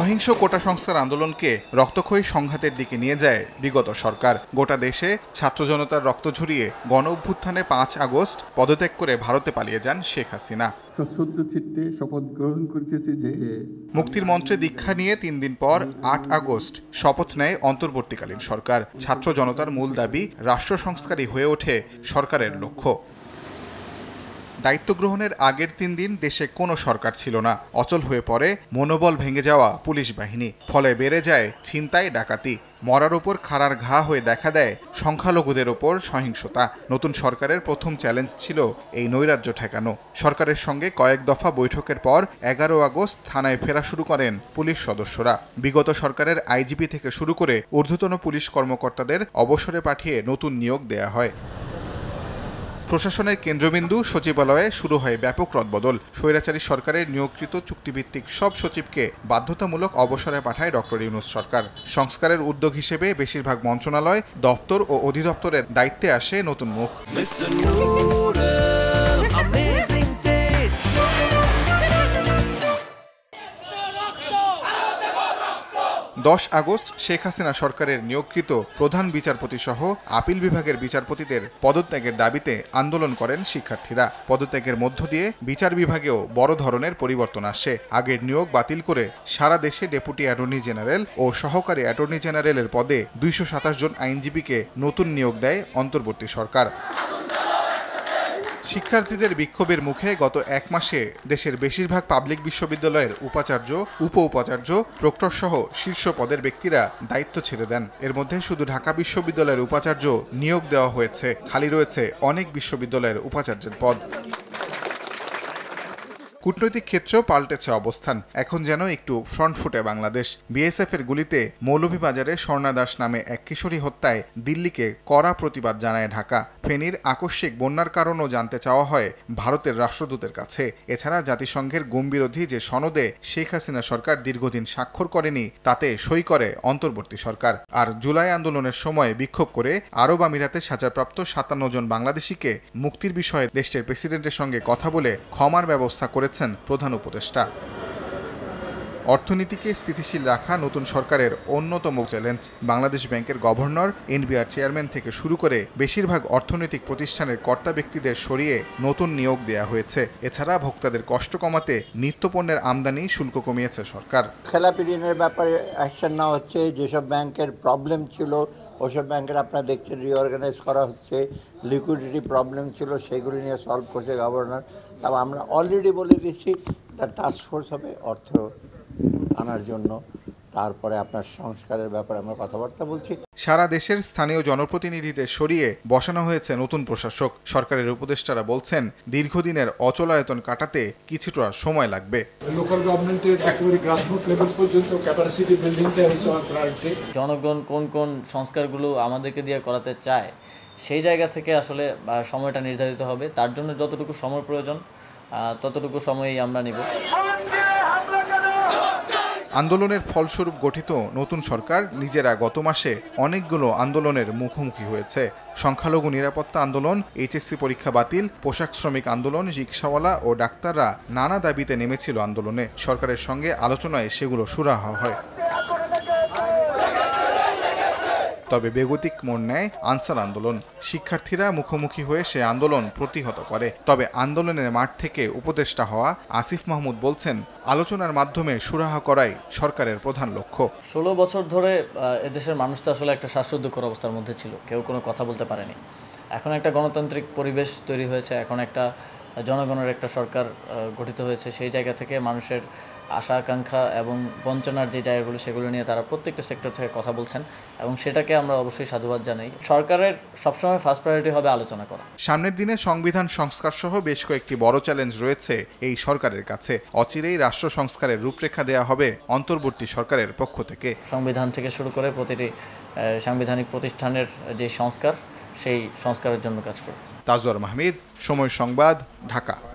অহিংস কোটা সংস্কার আন্দোলনকে রক্তক্ষয়ী সংঘাতের দিকে নিয়ে যায় বিগত সরকার গোটা দেশে ছাত্র জনতার রক্ত ঝরিয়ে গণ অভ্যুত্থানে পাঁচ আগস্ট পদত্যাগ করে ভারতে পালিয়ে যান শেখ হাসিনা মুক্তির মন্ত্রে দীক্ষা নিয়ে তিন দিন পর আট আগস্ট শপথ নেয় অন্তর্বর্তীকালীন সরকার ছাত্র জনতার মূল দাবি রাষ্ট্র সংস্কারই হয়ে ওঠে সরকারের লক্ষ্য দায়িত্ব গ্রহণের আগের তিন দিন দেশে কোনো সরকার ছিল না অচল হয়ে পড়ে মনোবল ভেঙে যাওয়া পুলিশ বাহিনী ফলে বেড়ে যায় ছিনতাই ডাকাতি মরার ওপর খাড়ার ঘা হয়ে দেখা দেয় সংখ্যালঘুদের ওপর সহিংসতা নতুন সরকারের প্রথম চ্যালেঞ্জ ছিল এই নৈরাজ্য ঠেকানো সরকারের সঙ্গে কয়েক দফা বৈঠকের পর এগারো আগস্ট থানায় ফেরা শুরু করেন পুলিশ সদস্যরা বিগত সরকারের আইজিপি থেকে শুরু করে ঊর্ধ্বতন পুলিশ কর্মকর্তাদের অবসরে পাঠিয়ে নতুন নিয়োগ দেয়া হয় প্রশাসনের কেন্দ্রবিন্দু সচিবালয়ে শুরু হয় ব্যাপক রদবদল স্বৈরাচারী সরকারের নিয়োগকৃত চুক্তিভিত্তিক সব সচিবকে বাধ্যতামূলক অবসরে পাঠায় ডক্টর ইউনুস সরকার সংস্কারের উদ্যোগ হিসেবে বেশিরভাগ মন্ত্রণালয় দপ্তর ও অধিদপ্তরের দায়িত্বে আসে নতুন মুখ দশ আগস্ট শেখ হাসিনা সরকারের নিয়োগকৃত প্রধান বিচারপতি সহ আপিল বিভাগের বিচারপতিদের পদত্যাগের দাবিতে আন্দোলন করেন শিক্ষার্থীরা পদত্যাগের মধ্য দিয়ে বিচার বিভাগেও বড় ধরনের পরিবর্তন আসে আগের নিয়োগ বাতিল করে সারা দেশে ডেপুটি অ্যাটর্নি জেনারেল ও সহকারী অ্যাটর্নি জেনারেলের পদে দুইশো জন আইনজীবীকে নতুন নিয়োগ দেয় অন্তর্বর্তী সরকার শিক্ষার্থীদের বিক্ষোভের মুখে গত এক মাসে দেশের বেশিরভাগ পাবলিক বিশ্ববিদ্যালয়ের উপাচার্য উপ উপাচার্য প্রক্টর সহ শীর্ষ পদের ব্যক্তিরা দায়িত্ব ছেড়ে দেন এর মধ্যে শুধু ঢাকা বিশ্ববিদ্যালয়ের উপাচার্য নিয়োগ দেওয়া হয়েছে খালি রয়েছে অনেক বিশ্ববিদ্যালয়ের উপাচার্যের পদ কূটনৈতিক ক্ষেত্রেও পাল্টেছে অবস্থান এখন যেন একটু ফ্রন্ট ফুটে বাংলাদেশ বিএসএফ এর গুলিতে মৌলভীবাজারে স্বর্ণা দাস নামে এক কিশোরী হত্যায় দিল্লিকে কড়া প্রতিবাদ জানায় ঢাকা ফেনীর আকস্মিক বন্যার কারণও জানতে চাওয়া হয় ভারতের রাষ্ট্রদূতের কাছে এছাড়া জাতিসংঘের গুমবিরোধী যে সনদে শেখ হাসিনা সরকার দীর্ঘদিন স্বাক্ষর করেনি তাতে সই করে অন্তর্বর্তী সরকার আর জুলাই আন্দোলনের সময় বিক্ষোভ করে আরব আমিরাতে সাজাপ্রাপ্ত সাতান্ন জন বাংলাদেশিকে মুক্তির বিষয়ে দেশটির প্রেসিডেন্টের সঙ্গে কথা বলে ক্ষমার ব্যবস্থা করেছে করেছেন প্রধান উপদেষ্টা অর্থনীতিকে স্থিতিশীল রাখা নতুন সরকারের অন্যতম চ্যালেঞ্জ বাংলাদেশ ব্যাংকের গভর্নর এনবিআর চেয়ারম্যান থেকে শুরু করে বেশিরভাগ অর্থনৈতিক প্রতিষ্ঠানের কর্তা ব্যক্তিদের সরিয়ে নতুন নিয়োগ দেয়া হয়েছে এছাড়া ভোক্তাদের কষ্ট কমাতে নিত্যপণ্যের আমদানি শুল্ক কমিয়েছে সরকার খেলাপি ঋণের ব্যাপারে অ্যাকশন নেওয়া হচ্ছে যেসব ব্যাংকের প্রবলেম ছিল ওসব ব্যাংকের আপনারা দেখছেন রিঅর্গানাইজ করা হচ্ছে লিকুইডিটি প্রবলেম ছিল সেগুলি নিয়ে সলভ করছে গভর্নর তবে আমরা অলরেডি বলে দিচ্ছি একটা টাস্ক ফোর্স হবে অর্থ আনার জন্য তারপরে আপনার সংস্কারের ব্যাপারে আমরা কথাবার্তা বলছি সারা দেশের স্থানীয় জনপ্রতিনিধিদের সরিয়ে বসানো হয়েছে নতুন প্রশাসক সরকারের উপদেষ্টারা বলছেন দীর্ঘদিনের অচলায়তন কাটাতে কিছুটা সময় লাগবে লোকাল গভর্নমেন্টের একেবারে গ্রাসরুট লেভেল পর্যন্ত ক্যাপাসিটি বিল্ডিংটা জনগণ কোন কোন সংস্কারগুলো আমাদেরকে দিয়ে করাতে চায় সেই জায়গা থেকে আসলে সময়টা নির্ধারিত হবে তার জন্য যতটুকু সময় প্রয়োজন ততটুকু সময়ই আমরা নিব আন্দোলনের ফলস্বরূপ গঠিত নতুন সরকার নিজেরা গত মাসে অনেকগুলো আন্দোলনের মুখোমুখি হয়েছে সংখ্যালঘু নিরাপত্তা আন্দোলন এইচএসসি পরীক্ষা বাতিল পোশাক শ্রমিক আন্দোলন রিক্সাওয়ালা ও ডাক্তাররা নানা দাবিতে নেমেছিল আন্দোলনে সরকারের সঙ্গে আলোচনায় সেগুলো সুরাহা হয় তবে বেগতিক মোড় নেয় আনসার আন্দোলন শিক্ষার্থীরা মুখোমুখি হয়ে সে আন্দোলন প্রতিহত করে তবে আন্দোলনের মাঠ থেকে উপদেষ্টা হওয়া আসিফ মাহমুদ বলছেন আলোচনার মাধ্যমে সুরাহা করাই সরকারের প্রধান লক্ষ্য ষোলো বছর ধরে এদেশের মানুষ তো আসলে একটা শ্বাসরুদ্ধকর অবস্থার মধ্যে ছিল কেউ কোনো কথা বলতে পারেনি এখন একটা গণতান্ত্রিক পরিবেশ তৈরি হয়েছে এখন একটা জনগণের একটা সরকার গঠিত হয়েছে সেই জায়গা থেকে মানুষের আশা আকাঙ্ক্ষা এবং বঞ্চনার যে জায়গাগুলো সেগুলো নিয়ে তারা প্রত্যেকটা সেক্টর থেকে কথা বলছেন এবং সেটাকে আমরা অবশ্যই সাধুবাদ জানাই সরকারের সবসময় ফার্স্ট প্রায়োরিটি হবে আলোচনা করা সামনের দিনে সংবিধান সংস্কার সহ বেশ কয়েকটি বড় চ্যালেঞ্জ রয়েছে এই সরকারের কাছে অচিরেই রাষ্ট্র সংস্কারের রূপরেখা দেয়া হবে অন্তর্বর্তী সরকারের পক্ষ থেকে সংবিধান থেকে শুরু করে প্রতিটি সাংবিধানিক প্রতিষ্ঠানের যে সংস্কার সেই সংস্কারের জন্য কাজ করে তাজওয়ার মাহমিদ সময় সংবাদ ঢাকা